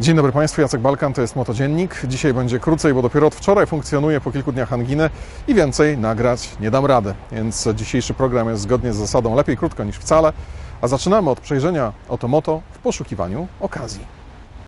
Dzień dobry Państwu, Jacek Balkan, to jest Motodziennik. Dzisiaj będzie krócej, bo dopiero od wczoraj funkcjonuje po kilku dniach anginę i więcej nagrać nie dam rady. Więc dzisiejszy program jest zgodnie z zasadą lepiej krótko niż wcale, a zaczynamy od przejrzenia Otomoto w poszukiwaniu okazji.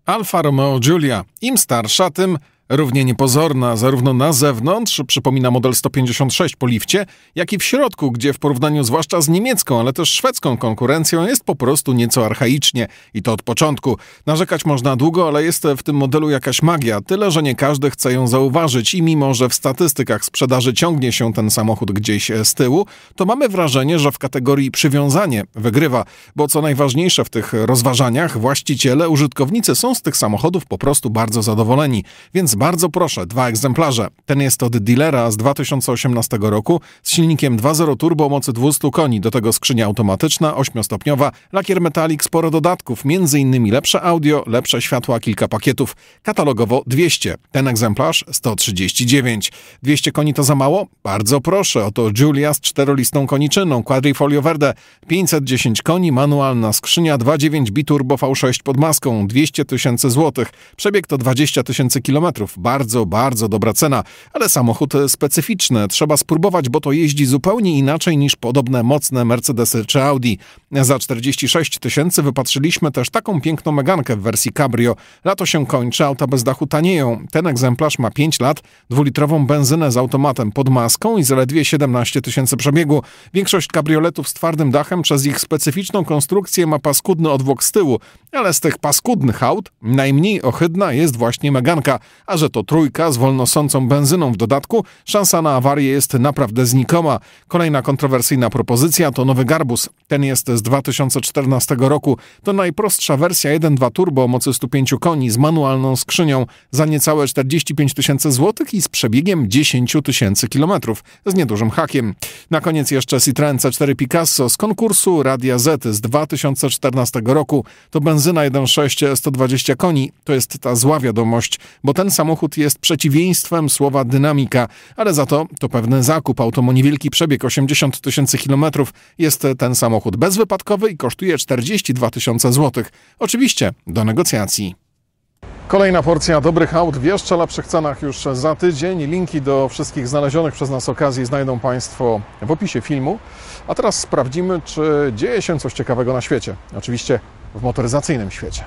Alfa Romeo Giulia. Im starsza, tym równie niepozorna zarówno na zewnątrz, przypomina model 156 po lifcie, jak i w środku, gdzie w porównaniu zwłaszcza z niemiecką, ale też szwedzką konkurencją jest po prostu nieco archaicznie i to od początku. Narzekać można długo, ale jest w tym modelu jakaś magia, tyle że nie każdy chce ją zauważyć i mimo, że w statystykach sprzedaży ciągnie się ten samochód gdzieś e, z tyłu, to mamy wrażenie, że w kategorii przywiązanie wygrywa, bo co najważniejsze w tych rozważaniach, właściciele, użytkownicy są z tych samochodów po prostu bardzo zadowoleni, więc bardzo proszę, dwa egzemplarze. Ten jest od dealera z 2018 roku z silnikiem 2.0 turbo mocy 200 koni, do tego skrzynia automatyczna, ośmiostopniowa, lakier metalik, sporo dodatków, m.in. lepsze audio, lepsze światła, kilka pakietów. Katalogowo 200. Ten egzemplarz 139. 200 koni to za mało? Bardzo proszę, oto Julia z czterolistą koniczyną, quadrifolio verde, 510 koni, manualna skrzynia, 2.9 biturbo V6 pod maską, 200 tysięcy złotych. Przebieg to 20 tysięcy kilometrów. Bardzo, bardzo dobra cena, ale samochód specyficzny. Trzeba spróbować, bo to jeździ zupełnie inaczej niż podobne mocne Mercedesy czy Audi. Za 46 tysięcy wypatrzyliśmy też taką piękną Megankę w wersji Cabrio. Lato się kończy, auta bez dachu tanieją. Ten egzemplarz ma 5 lat, dwulitrową benzynę z automatem pod maską i zaledwie 17 tysięcy przebiegu. Większość kabrioletów z twardym dachem przez ich specyficzną konstrukcję ma paskudny odwłok z tyłu, ale z tych paskudnych aut najmniej ohydna jest właśnie Meganka, a że to trójka z wolnosącą benzyną w dodatku, szansa na awarię jest naprawdę znikoma. Kolejna kontrowersyjna propozycja to nowy garbus. Ten jest z 2014 roku. To najprostsza wersja 1.2 turbo o mocy 105 koni z manualną skrzynią za niecałe 45 tysięcy złotych i z przebiegiem 10 tysięcy kilometrów z niedużym hakiem. Na koniec jeszcze Citroen C4 Picasso z konkursu Radia Z z 2014 roku. To benzyna 1.6 120 koni. To jest ta zła wiadomość, bo ten samochód jest przeciwieństwem słowa dynamika, ale za to to pewny zakup. Auto ma niewielki przebieg 80 tysięcy kilometrów. Jest ten samochód samochód bezwypadkowy i kosztuje 42 tysiące złotych. Oczywiście do negocjacji. Kolejna porcja dobrych aut w jeszcze lepszych cenach już za tydzień. Linki do wszystkich znalezionych przez nas okazji znajdą Państwo w opisie filmu. A teraz sprawdzimy, czy dzieje się coś ciekawego na świecie. Oczywiście w motoryzacyjnym świecie.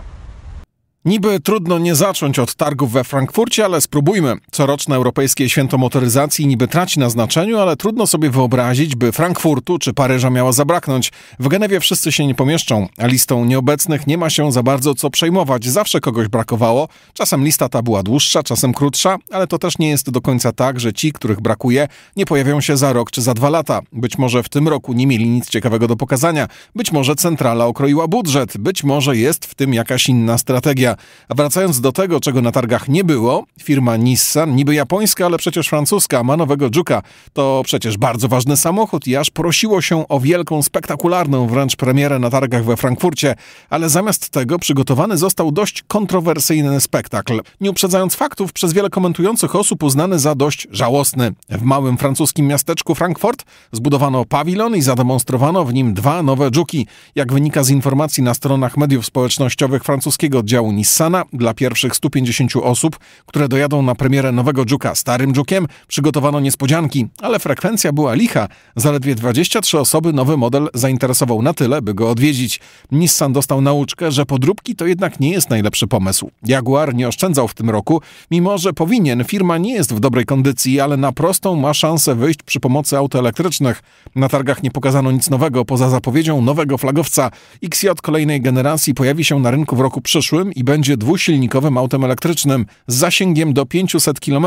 Niby trudno nie zacząć od targów we Frankfurcie, ale spróbujmy. Coroczne Europejskie Święto Motoryzacji niby traci na znaczeniu, ale trudno sobie wyobrazić, by Frankfurtu czy Paryża miało zabraknąć. W Genewie wszyscy się nie pomieszczą, a listą nieobecnych nie ma się za bardzo co przejmować. Zawsze kogoś brakowało. Czasem lista ta była dłuższa, czasem krótsza, ale to też nie jest do końca tak, że ci, których brakuje, nie pojawią się za rok czy za dwa lata. Być może w tym roku nie mieli nic ciekawego do pokazania. Być może centrala okroiła budżet. Być może jest w tym jakaś inna strategia. A wracając do tego, czego na targach nie było, firma Nissan, niby japońska, ale przecież francuska, ma nowego Juka. To przecież bardzo ważny samochód i aż prosiło się o wielką, spektakularną wręcz premierę na targach we Frankfurcie, ale zamiast tego przygotowany został dość kontrowersyjny spektakl. Nie uprzedzając faktów, przez wiele komentujących osób uznany za dość żałosny. W małym francuskim miasteczku Frankfurt zbudowano pawilon i zademonstrowano w nim dwa nowe Juki. Jak wynika z informacji na stronach mediów społecznościowych francuskiego oddziału Nissan, Nissana dla pierwszych 150 osób, które dojadą na premierę nowego Juka. Starym Jukiem przygotowano niespodzianki, ale frekwencja była licha. Zaledwie 23 osoby nowy model zainteresował na tyle, by go odwiedzić. Nissan dostał nauczkę, że podróbki to jednak nie jest najlepszy pomysł. Jaguar nie oszczędzał w tym roku, mimo że powinien. Firma nie jest w dobrej kondycji, ale na prostą ma szansę wyjść przy pomocy aut elektrycznych. Na targach nie pokazano nic nowego, poza zapowiedzią nowego flagowca. XJ kolejnej generacji pojawi się na rynku w roku przyszłym i będzie dwusilnikowym autem elektrycznym z zasięgiem do 500 km.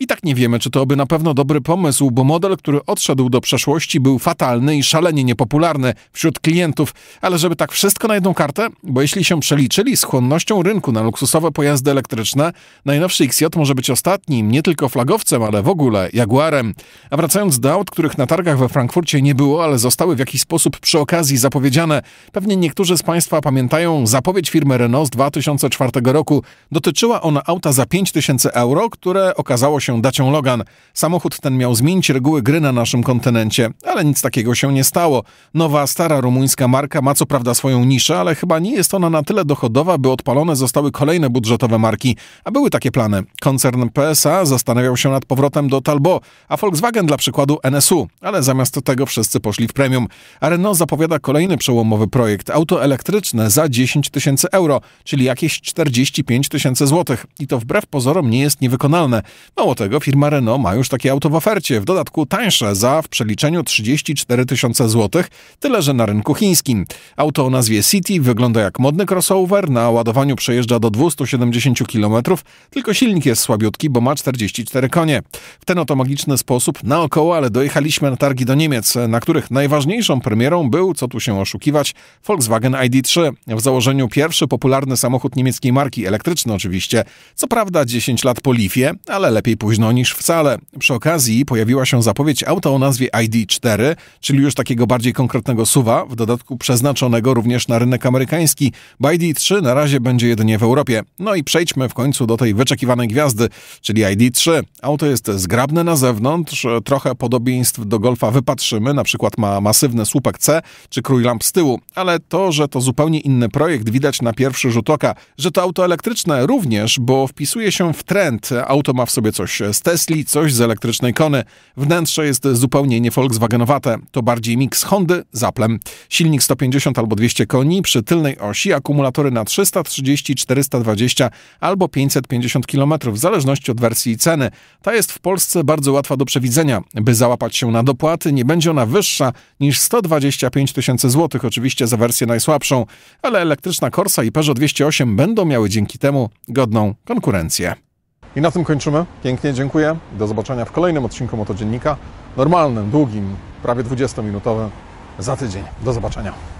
I tak nie wiemy, czy to by na pewno dobry pomysł, bo model, który odszedł do przeszłości, był fatalny i szalenie niepopularny wśród klientów. Ale żeby tak wszystko na jedną kartę? Bo jeśli się przeliczyli z chłonnością rynku na luksusowe pojazdy elektryczne, najnowszy XJ może być ostatnim, nie tylko flagowcem, ale w ogóle Jaguarem. A wracając do aut, których na targach we Frankfurcie nie było, ale zostały w jakiś sposób przy okazji zapowiedziane. Pewnie niektórzy z Państwa pamiętają zapowiedź firmy Renault z 2000 2004 roku. Dotyczyła ona auta za 5000 euro, które okazało się dacią Logan. Samochód ten miał zmienić reguły gry na naszym kontynencie, ale nic takiego się nie stało. Nowa, stara rumuńska marka ma co prawda swoją niszę, ale chyba nie jest ona na tyle dochodowa, by odpalone zostały kolejne budżetowe marki. A były takie plany. Koncern PSA zastanawiał się nad powrotem do Talbot, a Volkswagen dla przykładu NSU, ale zamiast tego wszyscy poszli w premium. A Renault zapowiada kolejny przełomowy projekt, auto elektryczne za 10 tysięcy euro, czyli jakieś 45 tysięcy złotych i to wbrew pozorom nie jest niewykonalne. Mało tego, firma Renault ma już takie auto w ofercie, w dodatku tańsze za w przeliczeniu 34 tysiące złotych, tyle że na rynku chińskim. Auto o nazwie City wygląda jak modny crossover, na ładowaniu przejeżdża do 270 km, tylko silnik jest słabiutki, bo ma 44 konie. W ten oto magiczny sposób naokoło, ale dojechaliśmy na targi do Niemiec, na których najważniejszą premierą był, co tu się oszukiwać, Volkswagen ID3. W założeniu pierwszy popularny samochód samochód niemieckiej marki, elektryczny oczywiście. Co prawda 10 lat po lifie, ale lepiej późno niż wcale. Przy okazji pojawiła się zapowiedź auta o nazwie ID4, czyli już takiego bardziej konkretnego suwa, w dodatku przeznaczonego również na rynek amerykański, bo ID3 na razie będzie jedynie w Europie. No i przejdźmy w końcu do tej wyczekiwanej gwiazdy, czyli ID3. Auto jest zgrabne na zewnątrz, trochę podobieństw do Golfa wypatrzymy, na przykład ma masywny słupek C czy krój lamp z tyłu, ale to, że to zupełnie inny projekt widać na pierwszy rzut oka, że to auto elektryczne również, bo wpisuje się w trend. Auto ma w sobie coś z Tesli, coś z elektrycznej Kony. Wnętrze jest zupełnie nie Volkswagenowate. To bardziej miks Hondy z Applem. Silnik 150 albo 200 koni, przy tylnej osi akumulatory na 330, 420 albo 550 km, w zależności od wersji i ceny. Ta jest w Polsce bardzo łatwa do przewidzenia. By załapać się na dopłaty, nie będzie ona wyższa niż 125 tysięcy złotych, oczywiście za wersję najsłabszą, ale elektryczna Corsa i Peugeot 208 8 będą miały dzięki temu godną konkurencję. I na tym kończymy. Pięknie dziękuję. Do zobaczenia w kolejnym odcinku Motodziennika. Normalnym, długim, prawie 20-minutowym za tydzień. Do zobaczenia.